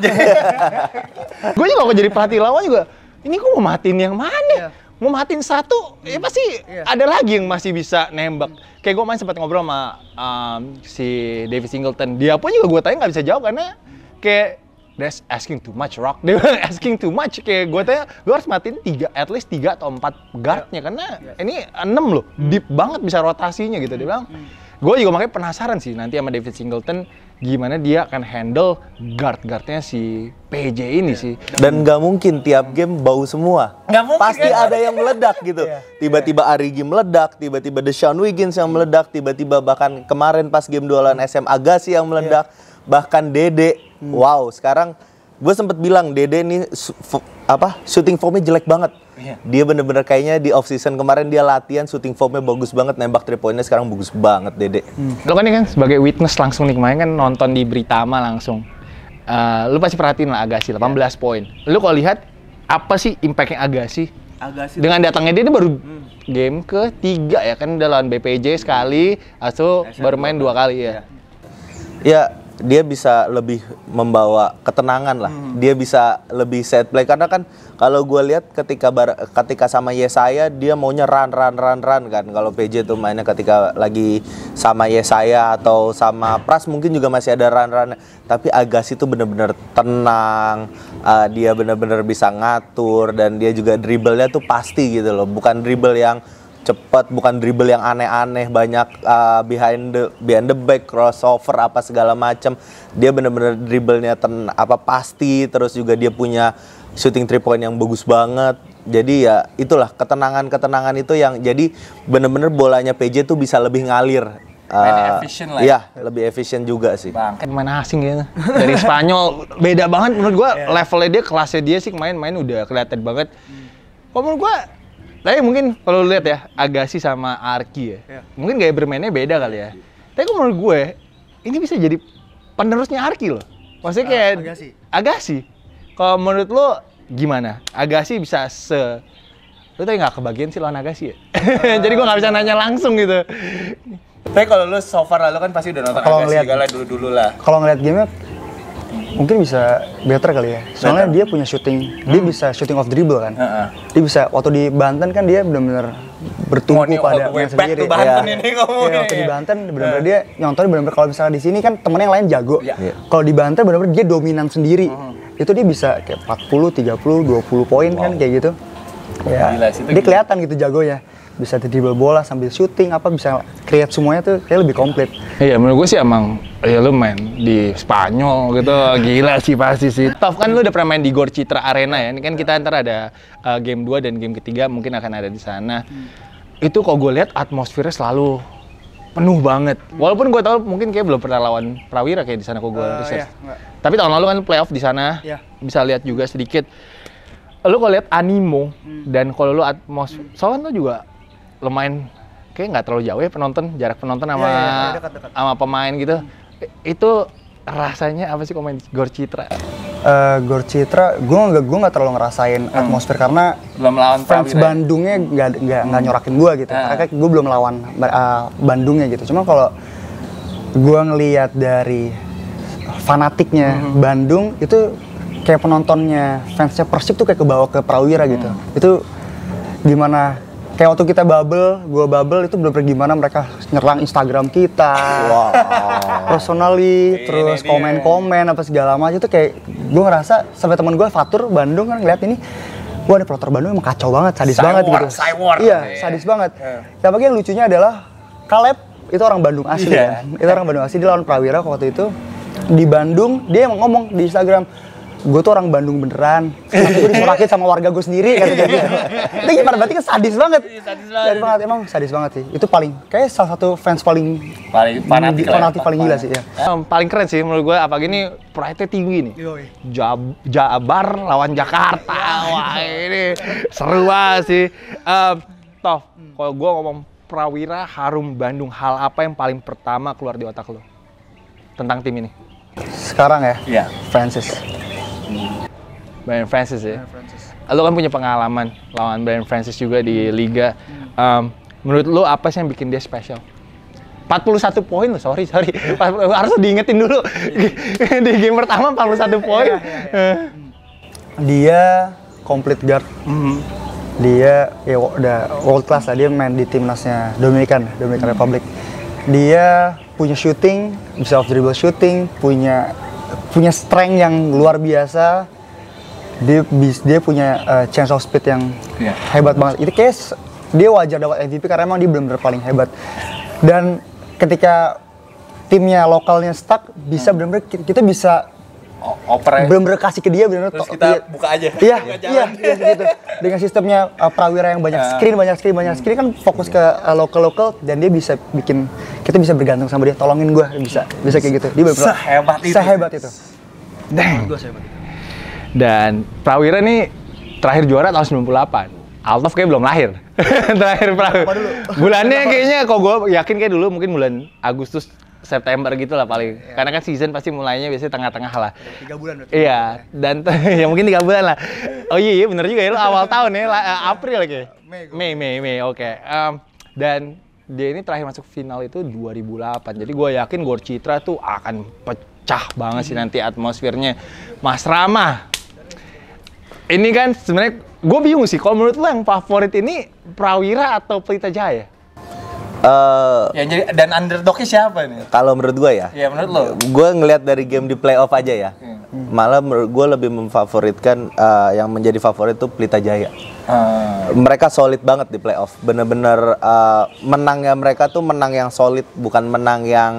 Iya. gue juga kalau jadi pelatih lawan juga, ini gue mau matiin yang mana? Yeah. Mau matiin satu, ya hmm. ya pasti yeah. ada lagi yang masih bisa nembak. Hmm. Kayak gue main sempat ngobrol sama um, si David Singleton, dia pun juga gue tanya nggak bisa jawab karena kayak that's asking too much rock dia bilang asking too much kayak gue tanya gue harus matiin tiga at least tiga atau empat guardnya karena yes. ini enam loh hmm. deep banget bisa rotasinya gitu dia bilang hmm. gue juga makanya penasaran sih nanti sama David Singleton gimana dia akan handle guard-guardnya si PJ ini yeah. sih dan nggak mungkin tiap game bau semua gak mungkin, pasti kan? ada yang meledak gitu iya. tiba-tiba yeah. Arigi meledak tiba-tiba Deshaun Wiggins yang meledak tiba-tiba bahkan kemarin pas game duelan SM Agassi yang meledak yeah bahkan Dede. Hmm. Wow, sekarang gue sempet bilang Dede ini apa shooting formnya jelek banget. Yeah. Dia bener-bener kayaknya di off season kemarin dia latihan shooting formnya bagus banget, nembak three pointnya sekarang bagus banget Dede. Hmm. Lo kan ini kan sebagai witness langsung nih kemarin kan nonton di Britama langsung. Uh, lu pasti perhatiin lah Agassi 18 iya. yeah. poin. Lu kalau lihat apa sih impactnya Agassi? Agassi dengan datangnya dia, ini baru hmm. game ke tiga ya kan udah lawan BPJ sekali, Asu baru main dua kan. kali Ya, iya. ya dia bisa lebih membawa ketenangan lah. Hmm. Dia bisa lebih set play karena kan kalau gue lihat ketika bar, ketika sama Yesaya dia maunya run ran ran ran kan. Kalau PJ tuh mainnya ketika lagi sama Yesaya atau sama Pras mungkin juga masih ada ran run. Tapi Agas itu bener-bener tenang. Uh, dia bener-bener bisa ngatur dan dia juga dribblenya tuh pasti gitu loh. Bukan dribble yang cepat bukan dribble yang aneh-aneh banyak uh, behind the behind the back crossover apa segala macam dia bener-bener dribblenya ten apa pasti terus juga dia punya shooting three point yang bagus banget jadi ya itulah ketenangan ketenangan itu yang jadi bener-bener bolanya PJ tuh bisa lebih ngalir Uh, efisien lah. Ya. Iya, lebih efisien juga sih. Bang, kan main asing gitu. Dari Spanyol beda banget menurut gua yeah. levelnya dia, kelasnya dia sih main-main udah kelihatan banget. Hmm. Kalau menurut gua tapi mungkin kalau lihat ya Agassi sama Arki ya, ya. mungkin gaya bermainnya beda kali ya. Tapi kalau menurut gue ini bisa jadi penerusnya Arki loh. Maksudnya ah, kayak uh, Agassi. Agassi. Kalau menurut lo gimana? Agassi bisa se lu tadi nggak kebagian sih lawan Agassi ya? Uh, jadi gue nggak bisa nanya langsung gitu. Tapi kalau lu so far lah, lu kan pasti udah nonton kalo Agassi ngeliat, dulu-dulu lah. Kalau ngeliat game mungkin bisa better kali ya soalnya better. dia punya shooting hmm. dia bisa shooting off dribble kan uh -huh. dia bisa waktu di Banten kan dia benar-benar bertumpu oh, pada oh, sendiri Banten ya. ini iya, ngomongnya ya, waktu di Banten benar-benar uh. dia nyontol benar-benar kalau misalnya di sini kan temen yang lain jago yeah. yeah. kalau di Banten benar-benar dia dominan sendiri uh -huh. itu dia bisa kayak 40 30 20 poin kan wow. kan kayak gitu ya Gila, dia gitu. kelihatan gitu jago ya bisa dribble bola sambil syuting apa bisa create semuanya tuh kayak lebih komplit. Iya menurut gue sih emang ya lu main di Spanyol gitu gila sih pasti sih. Tof kan lu udah pernah main di Gor Citra Arena ya. Ini kan kita ntar ada uh, game 2 dan game ketiga mungkin akan ada di sana. Hmm. Itu kok gue lihat atmosfernya selalu penuh banget. Hmm. Walaupun gue tau mungkin kayak belum pernah lawan Prawira kayak di sana kok gue uh, Iya, Tapi tahun lalu kan playoff di sana. Yeah. Bisa lihat juga sedikit. Lu kalau lihat animo hmm. dan kalau lu atmosfer, hmm. soalnya kan lu juga lumayan kayak nggak terlalu jauh ya penonton jarak penonton sama ya, ya, ya, deket, deket. sama pemain gitu itu rasanya apa sih komen Gor Citra? Uh, eh, Gor Citra, gue nggak gue nggak terlalu ngerasain hmm. atmosfer karena belum lawan fans ya? Bandungnya nggak nggak hmm. nyorakin gue gitu. Uh. Hmm. Karena gue belum lawan uh, Bandungnya gitu. Cuma kalau gue ngelihat dari fanatiknya hmm. Bandung itu kayak penontonnya fansnya Persib tuh kayak kebawa ke Prawira gitu. Hmm. Itu gimana Kayak waktu kita bubble, gua bubble itu belum pergi mana mereka nyerang Instagram kita. Wow. Personally, iya, terus komen-komen apa segala macam itu kayak gua ngerasa sampai teman gua Fatur Bandung kan ngeliat ini Wah, ada pelotor Bandung emang kacau banget, sadis banget gitu. War, iya, iya, sadis banget. Yeah. Tapi yang lucunya adalah Kaleb itu orang Bandung asli yeah. kan. Itu orang Bandung asli dia lawan Prawira waktu itu di Bandung dia emang ngomong di Instagram gue tuh orang Bandung beneran tapi gue disorakin sama warga gue sendiri Kan, gitu itu gimana berarti kan sadis banget iya, sadis banget. banget emang sadis banget sih itu paling kayak salah satu fans paling paling fanatik, ya. fanatik paling gila sih ya paling keren sih menurut gue apa gini pride tinggi nih Jab Jabar lawan Jakarta wah ini seru banget sih um, Toh, kalau gue ngomong Prawira Harum Bandung, hal apa yang paling pertama keluar di otak lo tentang tim ini? Sekarang ya? Iya. Francis Brian Francis ya. Lo kan punya pengalaman lawan Brian Francis juga di liga. Um, menurut lo apa sih yang bikin dia spesial? 41 poin lo, sorry, sorry. Harus diingetin dulu. Iya. di game pertama 41 iya, poin. Iya, hmm. Dia complete guard. Mm -hmm. Dia ya udah world class lah, dia main di timnasnya Dominikan, Dominican mm -hmm. Republic. Dia punya shooting, bisa off dribble shooting, punya punya strength yang luar biasa dia dia punya uh, eh, change of speed yang yeah. hebat banget itu case dia wajar dapat MVP karena emang dia belum benar paling hebat dan ketika timnya lokalnya stuck bisa hmm. benar-benar kita bisa oper ya? belum berkasih ke dia benar terus kita iya. buka aja iya iya, iya gitu dengan sistemnya uh, prawira yang banyak iya. screen banyak screen banyak screen kan fokus ke uh, lokal lokal dan dia bisa bikin kita bisa bergantung sama dia tolongin gue bisa bisa kayak gitu dia bener sehebat itu sehebat itu dan prawira nih terakhir juara tahun 98 Altov kayak belum lahir. terakhir prawira Bulannya kayaknya kok gue yakin kayak dulu mungkin bulan Agustus September gitu lah paling. Ya. Karena kan season pasti mulainya biasanya tengah-tengah lah. Tiga bulan berarti. Iya, dan ya mungkin tiga bulan lah. Oh iya, iya bener juga ya, lo awal tahun ya, lah, eh, April lagi. Iya, Mei, Mei, Mei, oke. dan dia ini terakhir masuk final itu 2008. Jadi gue yakin Gor Citra tuh akan pecah banget sih hmm. nanti atmosfernya. Mas Rama, ini kan sebenarnya gue bingung sih. Kalau menurut lo yang favorit ini Prawira atau Pelita Jaya? Uh, ya, jadi, dan underdognya siapa nih? Kalau menurut gue ya. Iya menurut lo. Gue ngelihat dari game di playoff aja ya. Hmm. Malah gue lebih memfavoritkan uh, yang menjadi favorit itu Pelita Jaya. Hmm. Mereka solid banget di playoff. Bener-bener uh, menangnya mereka tuh menang yang solid, bukan menang yang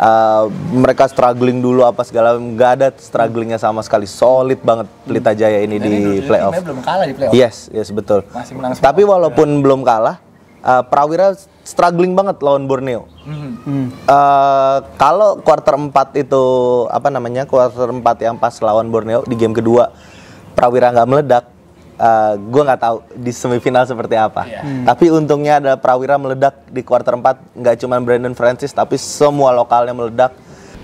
uh, mereka struggling dulu apa segala nggak ada strugglingnya sama sekali solid banget Pelita Jaya ini dan di playoff. belum kalah di playoff. Yes, yes betul. Masih menang Tapi walaupun ya. belum kalah, uh, Prawira struggling banget lawan Borneo. Mm -hmm. uh, kalau quarter 4 itu apa namanya quarter 4 yang pas lawan Borneo di game kedua Prawira nggak meledak, uh, eh, gue nggak tahu di semifinal seperti apa. Yeah. Hmm. Tapi untungnya ada Prawira meledak di quarter 4 nggak cuma Brandon Francis tapi semua lokalnya meledak.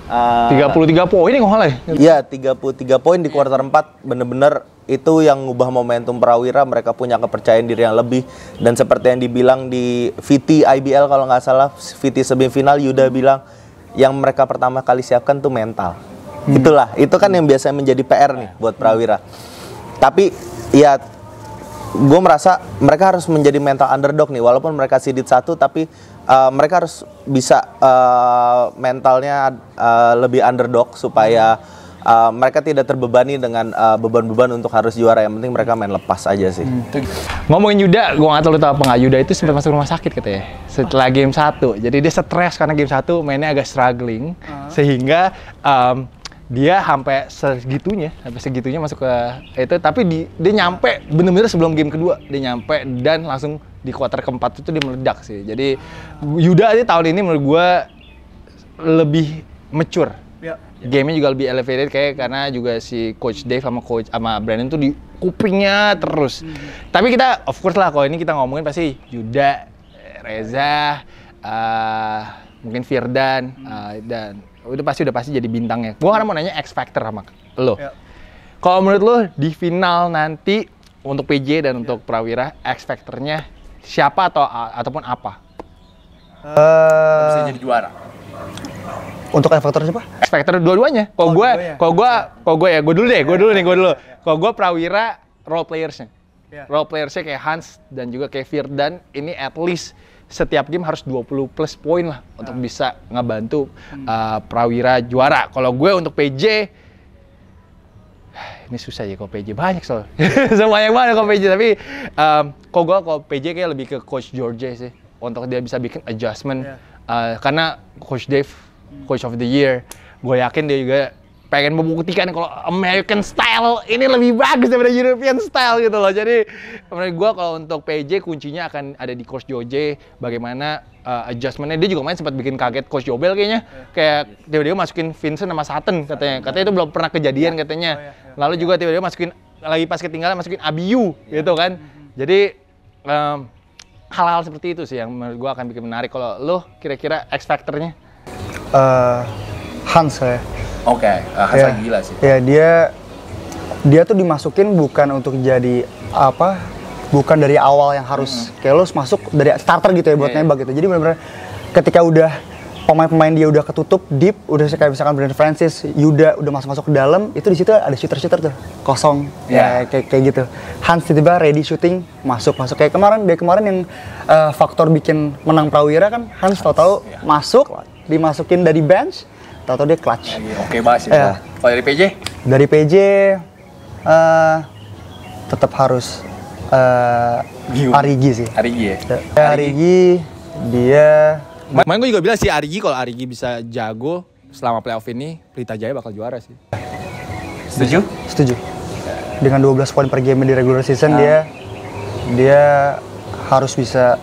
Eh, tiga puluh tiga poin yang ya, Iya, tiga poin di kuartal empat bener-bener itu yang ngubah momentum Prawira mereka punya kepercayaan diri yang lebih dan seperti yang dibilang di VT IBL kalau nggak salah VT semifinal Yuda bilang yang mereka pertama kali siapkan tuh mental hmm. itulah itu kan yang biasanya menjadi PR nih buat Prawira tapi ya gue merasa mereka harus menjadi mental underdog nih walaupun mereka sidit satu tapi uh, mereka harus bisa uh, mentalnya uh, lebih underdog supaya uh, mereka tidak terbebani dengan beban beban-beban untuk harus juara yang penting mereka main lepas aja sih hmm. ngomongin Yuda gua nggak tahu lu tahu apa nggak Yuda itu sempat masuk rumah sakit katanya setelah game satu jadi dia stres karena game satu mainnya agak struggling uh. sehingga um, dia sampai segitunya, sampai segitunya masuk ke itu tapi di, dia nyampe bener-bener sebelum game kedua dia nyampe dan langsung di kuarter keempat itu dia meledak sih. Jadi Yuda ini tahun ini menurut gue lebih mature. Ya. Gamenya juga lebih elevated kayak karena juga si coach Dave sama coach sama Brandon tuh di kupingnya terus. Hmm. Tapi kita of course lah kalau ini kita ngomongin pasti Yuda, Reza, uh, mungkin Firdan hmm. uh, dan itu pasti udah pasti jadi bintangnya. Gua karena mau nanya X Factor sama lo. Yeah. Kalau menurut lo di final nanti untuk PJ dan yeah. untuk Prawira X factornya siapa atau ataupun apa? Uh, bisa jadi juara. Untuk X Factor siapa? X Factor dua-duanya. Kau oh, gue, kau gue, kau gue ya, gue ya, dulu deh, gue dulu nih, gue dulu. Ya, ya. Kau gue Prawira role playersnya. Yeah. Role playersnya kayak Hans dan juga kayak Firdan ini at least setiap game harus 20 plus poin lah nah. untuk ah. bisa ngebantu hmm. uh, Prawira juara. Kalau gue untuk PJ ini susah ya kalau PJ banyak soal semuanya mana kalau PJ tapi um, kok gue kalau PJ kayak lebih ke coach George sih untuk dia bisa bikin adjustment yeah. Iya. uh, karena coach Dave hmm. coach of the year gue yakin dia juga pengen membuktikan kalau American style ini lebih bagus daripada European style gitu loh. Jadi menurut gue kalau untuk PJ kuncinya akan ada di coach Jojo bagaimana uh, adjustmentnya. Dia juga main sempat bikin kaget coach Jobel kayaknya. Iya. Kayak yeah. tiba-tiba masukin Vincent sama Sutton katanya. Iya. Katanya itu belum pernah kejadian iya. katanya. Oh, Lalu juga tiba-tiba masukin lagi pas ketinggalan masukin Abiu gitu kan. Mm-hmm. Jadi hal hal-hal seperti itu sih yang menurut gue akan bikin menarik kalau lo kira-kira X factornya. Uh, Hans ya. Oke, okay. uh, eh, Hasan ya. gila sih. Ya dia dia tuh dimasukin bukan untuk jadi apa? Bukan dari awal yang harus mm-hmm. kayak masuk dari starter gitu ya buat yeah, iya. nembak gitu. Jadi benar-benar ketika udah pemain-pemain dia udah ketutup deep, udah kayak misalkan Brand Francis, Yuda udah masuk-masuk ke dalam, itu di situ ada shooter-shooter tuh kosong yeah. ya kayak kayak gitu. Hans tiba-tiba ready shooting masuk masuk kayak kemarin dia kemarin yang uh, faktor bikin menang Prawira kan Hans, Hans tahu-tahu yeah. masuk dimasukin dari bench atau dia clutch. Iya, iya. Oke okay, bahas ya. Yeah. Kalau dari PJ? Dari PJ uh, eh, tetap harus uh, Arigi sih. Arigi ya. ya Arigi, Arigi dia. Main gue juga bilang sih Arigi kalau Arigi bisa jago selama playoff ini Pelita Jaya bakal juara sih. Setuju? Setuju. Dengan 12 poin per game di regular season nah. dia dia harus bisa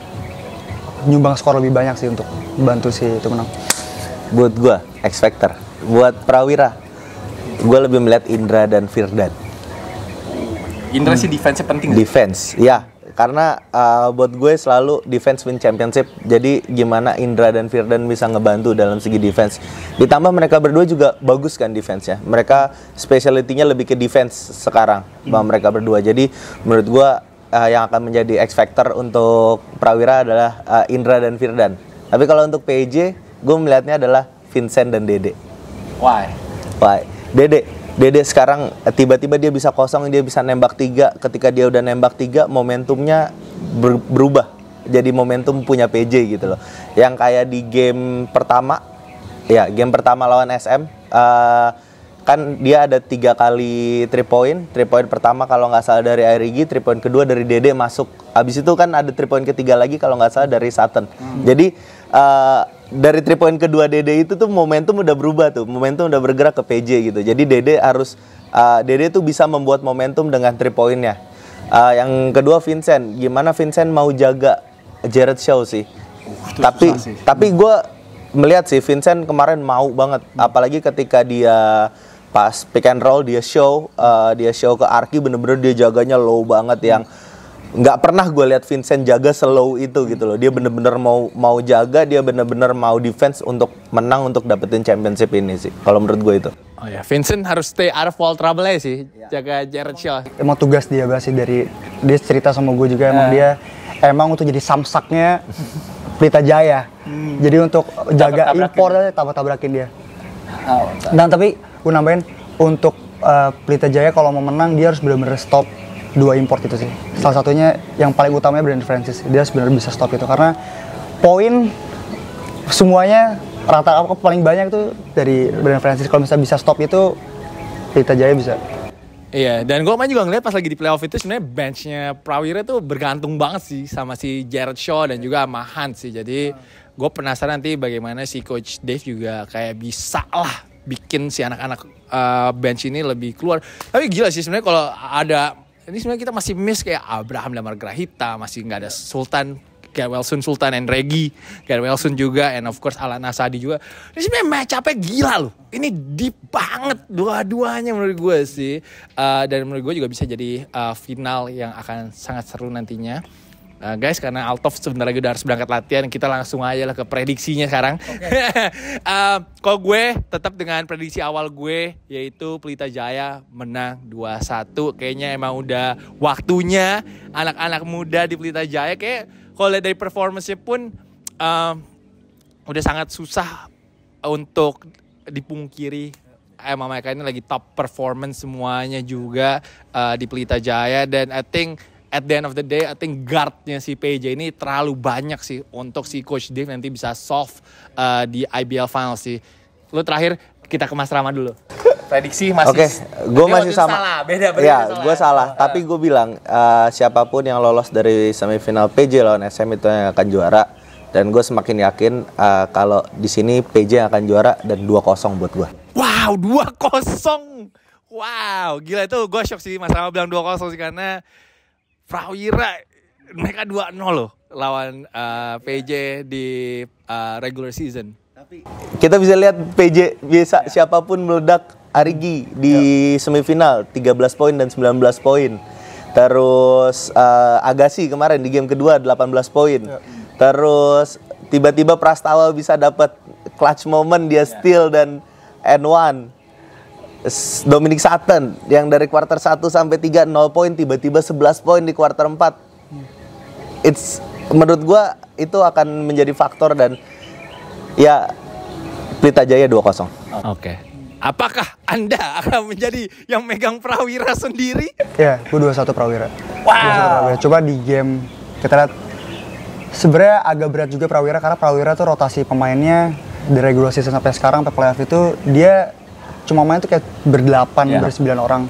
nyumbang skor lebih banyak sih untuk bantu si itu menang buat gue X Factor buat Prawira gue lebih melihat Indra dan Firdan Indra hmm. sih defense penting defense ya karena uh, buat gue selalu defense win championship jadi gimana Indra dan Firdan bisa ngebantu dalam segi defense ditambah mereka berdua juga bagus kan defense ya mereka specialty nya lebih ke defense sekarang hmm. mereka berdua jadi menurut gue uh, yang akan menjadi X factor untuk Prawira adalah uh, Indra dan Firdan tapi kalau untuk PJ gue melihatnya adalah Vincent dan Dede. Why? Why? Dede, Dede sekarang eh, tiba-tiba dia bisa kosong, dia bisa nembak tiga. Ketika dia udah nembak tiga, momentumnya ber berubah. Jadi momentum punya PJ gitu loh. Yang kayak di game pertama, ya game pertama lawan SM, uh, eh, kan dia ada tiga kali three point. Three point pertama kalau nggak salah dari Airigi, three point kedua dari Dede masuk. Abis itu kan ada three point ketiga lagi kalau nggak salah dari Saturn. Hmm. Jadi uh, dari three point kedua Dede itu tuh momentum udah berubah tuh, momentum udah bergerak ke PJ gitu. Jadi Dede harus uh, Dede tuh bisa membuat momentum dengan three pointnya. Uh, yang kedua Vincent, gimana Vincent mau jaga Jared Shaw sih? Uh, tapi sih. tapi gue melihat sih Vincent kemarin mau banget, apalagi ketika dia pas pick and roll dia show uh, dia show ke Arki bener-bener dia jaganya low banget yang nggak pernah gue lihat Vincent jaga slow itu gitu loh dia bener-bener mau mau jaga dia bener-bener mau defense untuk menang untuk dapetin championship ini sih kalau menurut gue itu oh ya Vincent harus stay out of all trouble sih iya. jaga Jared Shaw emang tugas dia gak sih dari dia cerita sama gue juga emang uh. dia emang untuk jadi samsaknya Pelita Jaya hmm. jadi untuk jaga Tabrak impor tabrak-tabrakin dia oh, dan nah, tapi gue nambahin untuk uh, Pelita Jaya kalau mau menang dia harus benar-benar stop dua import itu sih. Salah satunya yang paling utamanya brand Francis. Dia sebenarnya bisa stop itu karena poin semuanya rata apa paling banyak itu dari brand Francis. Kalau misalnya bisa stop itu kita Jaya bisa. Iya, dan gue main juga ngeliat pas lagi di playoff itu sebenarnya benchnya Prawira tuh bergantung banget sih sama si Jared Shaw dan juga sama Hans sih. Jadi gue penasaran nanti bagaimana si Coach Dave juga kayak bisa lah bikin si anak-anak uh, bench ini lebih keluar. Tapi gila sih sebenarnya kalau ada ini sebenarnya kita masih miss kayak Abraham dan Grahita, masih nggak ada Sultan Gary Wilson Sultan and Reggie, Gary Wilson juga, and of course Alan Asadi juga. Ini sebenarnya match up gila loh. Ini deep banget dua-duanya menurut gue sih. Uh, dan menurut gue juga bisa jadi uh, final yang akan sangat seru nantinya. Nah, guys, karena Altov sebentar lagi udah harus berangkat latihan, kita langsung aja lah ke prediksinya sekarang. Okay. uh, eh, kalau gue tetap dengan prediksi awal gue, yaitu Pelita Jaya menang 2-1. Kayaknya emang udah waktunya anak-anak muda di Pelita Jaya. Kayak kalau lihat dari performance pun uh, udah sangat susah untuk dipungkiri emang mereka ini lagi top performance semuanya juga uh, di Pelita Jaya dan I think at the end of the day, I think guardnya si PJ ini terlalu banyak sih untuk si Coach Dave nanti bisa soft uh, di IBL Finals sih. Lu terakhir kita ke Mas Rama dulu. Prediksi masih. Oke, okay. gue masih sama. Salah, beda, beda. Ya, gue salah. Oh, Tapi oh. gue bilang uh, siapapun yang lolos dari semifinal PJ lawan SM itu yang akan juara. Dan gue semakin yakin uh, kalau di sini PJ yang akan juara dan 2-0 buat gue. Wow, 2-0. Wow, gila itu gue shock sih Mas Rama bilang 2-0 sih karena Prawira mereka 2-0 loh lawan uh, eh, PJ di uh, regular season. Tapi kita bisa lihat PJ biasa yeah. siapapun meledak Arigi di yeah. semifinal 13 poin dan 19 poin. Terus uh, Agassi kemarin di game kedua 18 poin. Yeah. Terus tiba-tiba Prastawa bisa dapat clutch moment dia ya. steal dan n one. Dominic Sutton yang dari kuarter 1 sampai 3 0 poin tiba-tiba 11 poin di kuarter 4. It's menurut gua itu akan menjadi faktor dan ya Pelita Jaya 2-0. Oke. Okay. Apakah Anda akan menjadi yang megang prawira sendiri? Ya, yeah, dua satu prawira. Wow. Coba di game kita lihat sebenarnya agak berat juga prawira karena prawira tuh rotasi pemainnya dari regular sampai sekarang sampai playoff itu dia cuma main tuh kayak berdelapan yeah. bersembilan orang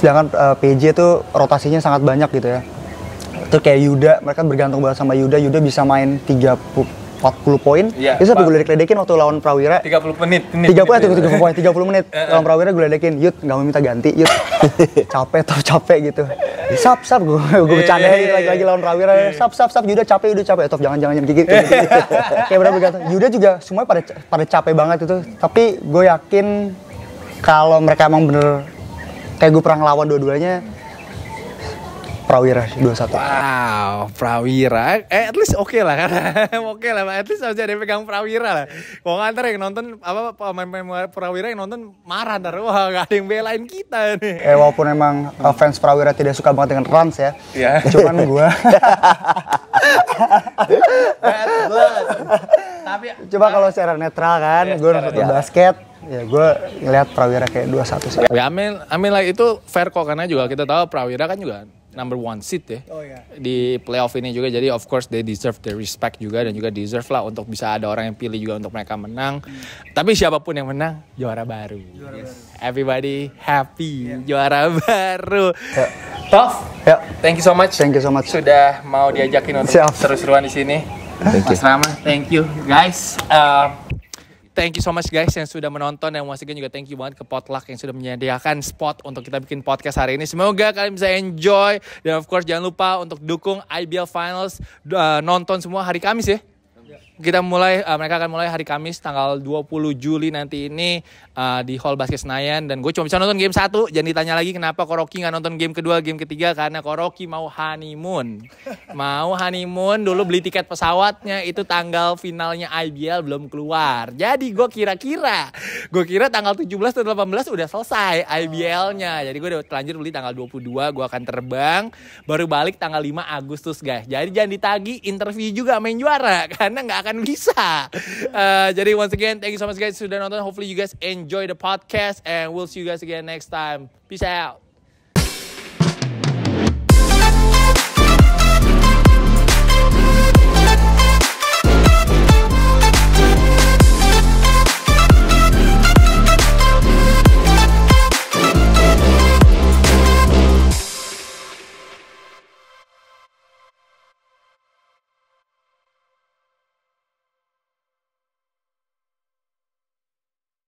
sedangkan uh, PJ itu rotasinya sangat banyak gitu ya itu kayak Yuda mereka bergantung banget sama Yuda Yuda bisa main 30 40 poin. Ya, itu sampai gue ledek-ledekin waktu lawan Prawira. 30 menit. menit 30 menit, 30 poin, 30 menit. lawan Prawira gue ledekin, "Yut, enggak mau minta ganti, Yut." capek tau capek gitu. Sap sap gue gue iya, bercanda iya, gitu lagi-lagi iya. lawan Prawira. Sap sap sap Yuda capek, Yuda capek. Eh, Top jangan jangan jangan gigit. Kayak benar begitu. Yuda juga semuanya pada pada capek banget itu. Tapi gue yakin kalau mereka emang bener kayak gue pernah ngelawan dua-duanya Prawira dua satu. Wow Prawira Eh at least oke okay lah kan Oke okay lah At least harus ada pegang Prawira lah Mau ngantar yang nonton apa Pemain-pemain Prawira yang nonton Marah ntar Wah gak ada yang belain kita nih Eh walaupun emang eh, Fans Prawira tidak suka banget dengan Rans ya Iya yeah. Cuman gue Tapi Coba kalau secara netral kan yeah, Gue nonton basket Ya gue ngeliat Prawira kayak 2-1 sih. Ya I mean, I mean like itu fair kok karena juga kita tahu Prawira kan juga number one seat ya. Oh, yeah. Di playoff ini juga jadi of course they deserve the respect juga dan juga deserve lah untuk bisa ada orang yang pilih juga untuk mereka menang. Hmm. Tapi siapapun yang menang juara baru. Juara yes. baru. Everybody happy yeah. juara baru. Yeah. Tof, yeah. thank you so much. Thank you so much. Sudah mau diajakin untuk seru-seruan di sini. Thank Mas Rama, thank you guys. Uh, thank you so much guys yang sudah menonton dan once again juga thank you banget ke Potluck yang sudah menyediakan spot untuk kita bikin podcast hari ini. Semoga kalian bisa enjoy dan of course jangan lupa untuk dukung IBL Finals uh, nonton semua hari Kamis ya. ya kita mulai uh, mereka akan mulai hari Kamis tanggal 20 Juli nanti ini uh, di Hall Basket Senayan dan gue cuma bisa nonton game satu jangan ditanya lagi kenapa Koroki nggak nonton game kedua game ketiga karena Koroki mau honeymoon mau honeymoon dulu beli tiket pesawatnya itu tanggal finalnya IBL belum keluar jadi gue kira-kira gue kira tanggal 17 atau 18 udah selesai IBL-nya jadi gue udah terlanjur beli tanggal 22 gue akan terbang baru balik tanggal 5 Agustus guys jadi jangan ditagi interview juga main juara karena nggak akan bisa. Uh, jadi once again, thank you so much guys sudah nonton. Hopefully you guys enjoy the podcast and we'll see you guys again next time. Peace out.